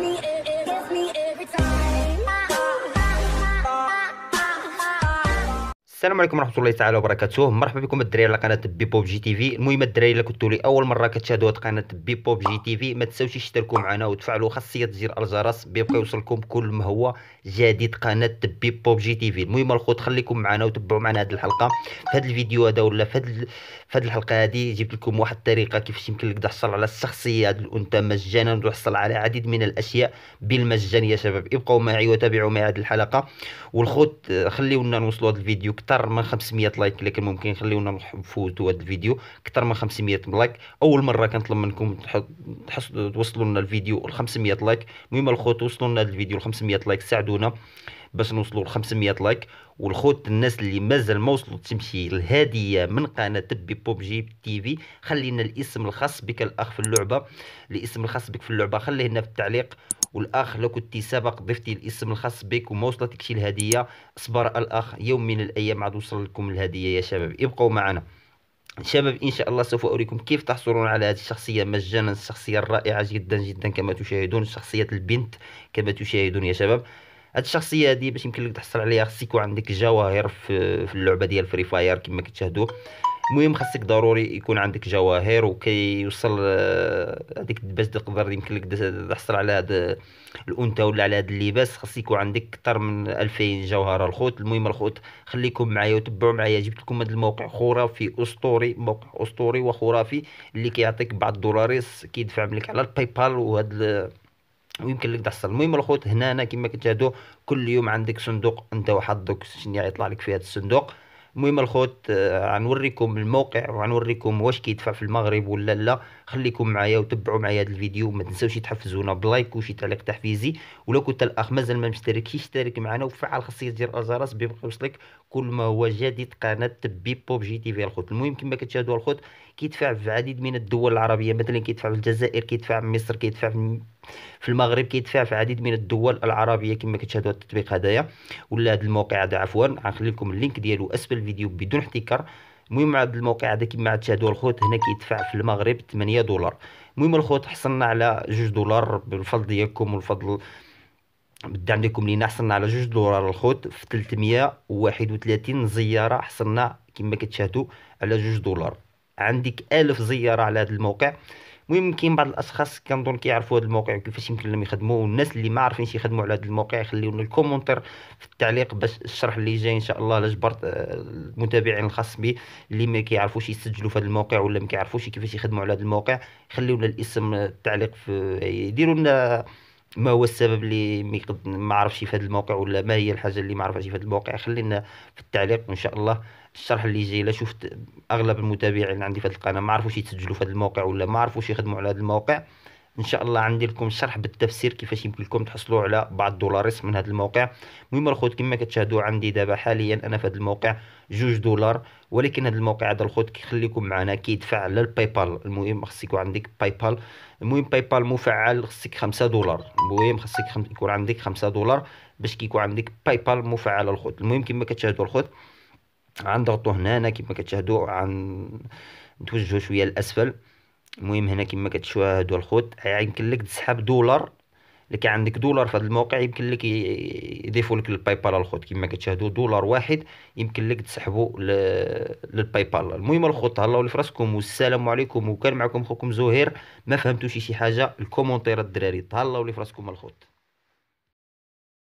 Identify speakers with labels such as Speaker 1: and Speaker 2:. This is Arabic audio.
Speaker 1: me السلام عليكم ورحمه الله تعالى وبركاته مرحبا بكم الدراري على قناه بي بوب جي تي في المهم الدراري الا كنتو اول مره كتشاهدوا هاد قناه بي بوب جي تي في ما تنساوش تشتركوا معنا وتفعلوا خاصيه زر الجرس بيبقى يوصلكم كل ما هو جديد قناه بي بوب جي تي في المهم الخوت خليكم معنا وتبعوا معنا هاد الحلقه في هاد الفيديو هذا ولا في هاد ال... في هاد الحلقه هادي جبت لكم واحد الطريقه كيفاش يمكن لك تحصل على الشخصيه هذه الانثى مجانا وتحصل على عديد من الاشياء بالمجان يا شباب ابقوا معي وتابعوا معي هاد الحلقه والخوت خليونا نوصلوا هذا الفيديو كتر اكثر من 500 لايك لكن ممكن يخليونا نفوتوا هذا الفيديو اكثر من 500 لايك اول مره كنطلب منكم توصلوا لنا الفيديو ل 500 لايك المهم الخوت وصلوا لنا هذا الفيديو ل 500 لايك ساعدونا باش نوصلوا ل 500 لايك والخوت الناس اللي مازال ما وصلوا تمشي الهديه من قناه تبي بوب جي تي في خلينا الاسم الخاص بك الاخ في اللعبه الاسم الخاص بك في اللعبه خليه لنا في التعليق والاخ لو كنت سبق ضفتي الاسم الخاص بك وما وصلتكش الهديه اصبر الاخ يوم من الايام عاد وصل لكم الهديه يا شباب ابقوا معنا شباب ان شاء الله سوف اريكم كيف تحصلون على هذه الشخصيه مجانا الشخصيه الرائعه جدا جدا كما تشاهدون شخصيه البنت كما تشاهدون يا شباب هاد الشخصيه هذه باش يمكن لك تحصل عليها خصك عندك جواهر في اللعبه ديال فري فاير كما كتشاهدوا المهم خاصك ضروري يكون عندك جواهر وكيوصل آه، هذيك باش تقدر يمكن لك تحصل على هذا آه، الانثى ولا على هذا اللباس خاص يكون عندك اكثر من 2000 جوهره الخوت المهم الخوت خليكم معايا وتبعوا معايا جبت لكم هذا الموقع خرافي اسطوري موقع اسطوري وخرافي اللي كيعطيك بعض الدولاريس كيدفع لك على الباي بال وهذا ويمكن لك تحصل المهم الخوت هنا كما كتشاهدوا كل يوم عندك صندوق انت وحظك شنو يطلع لك في هذا الصندوق المهم الخوت آه، غنوريكم الموقع وغنوريكم واش كيدفع في المغرب ولا لا خليكم معايا وتبعوا معايا هذا الفيديو ما تنساوش تحفزونا بلايك وشي تعليق تحفيزي ولو كنت الاخ مازال ما مشتركش اشترك معنا وفعل خاصيه ديال الجرس باش يوصلك كل ما هو جديد قناه تبي بوب جي تي في الخوت المهم كما كتشاهدوا الخوت كيدفع في عديد من الدول العربيه مثلا كيدفع في الجزائر كيدفع في مصر كيدفع في في المغرب كيدفع في عديد من الدول العربيه كما كتشاهدوا التطبيق هذايا ولا هذا الموقع هذا عفوا غنخلي لكم اللينك ديالو اسفل الفيديو بدون احتكار المهم هذا الموقع هذا كما تشاهدوا الخوت هنا كيدفع في المغرب 8 دولار المهم الخوت حصلنا على 2 دولار بالفضل ديالكم والفضل بدا عندكم لينا حصلنا على 2 دولار الخوت في 331 زياره حصلنا كما كتشاهدوا على 2 دولار عندك 1000 زياره على هذا الموقع المهم كاين بعض الاشخاص كنظن كيعرفوا هذا الموقع كيفاش يمكن لهم يخدموا والناس اللي ما عارفينش يخدموا على هذا الموقع خليونا الكومونتير في التعليق باش الشرح اللي جاي ان شاء الله لجبرت آه، المتابعين الخاص بي اللي ما كيعرفوش يسجلوا في هذا الموقع ولا ما كيعرفوش كيفاش يخدموا على هذا الموقع خليونا الاسم التعليق في يديروا لنا ما هو السبب اللي ما عرفش في هذا الموقع ولا ما هي الحاجه اللي ما عرفتش في هذا الموقع خلينا في التعليق وان شاء الله الشرح اللي جاي لا شفت اغلب المتابعين عندي في هذه القناه ما عرفوش يتسجلوا في هذا الموقع ولا ما عرفوش يخدموا على هذا الموقع ان شاء الله عندي لكم شرح بالتفسير كيفاش يمكن لكم تحصلوا على بعض الدولارس من هذا الموقع المهم الخوت كما كتشاهدوا عندي دابا حاليا انا في هذا الموقع جوج دولار ولكن هذا الموقع هذا الخوت كيخليكم معنا كيدفع على الباي بال المهم خصك يكون عندك باي بال المهم باي بال مفعل خصك 5 دولار المهم خصك خم... يكون عندك 5 دولار باش كيكون عندك باي بال مفعل الخوت المهم كما كتشاهدوا الخوت غنضغطوا هنا كما كتشاهدوا عن توجهوا شويه للاسفل المهم هنا كما كتشاهدوا الخوت يمكن لك تسحب دولار لك عندك دولار في هذا الموقع يمكن لك يضيفوا لك الباي بال الخوت كما كتشاهدوا دولار واحد يمكن لك تسحبوا للباي بال المهم الخوت هلاو في راسكم والسلام عليكم وكان معكم خوكم زهير ما فهمتوش شي حاجه الكومونتير الدراري تهلاو في راسكم الخوت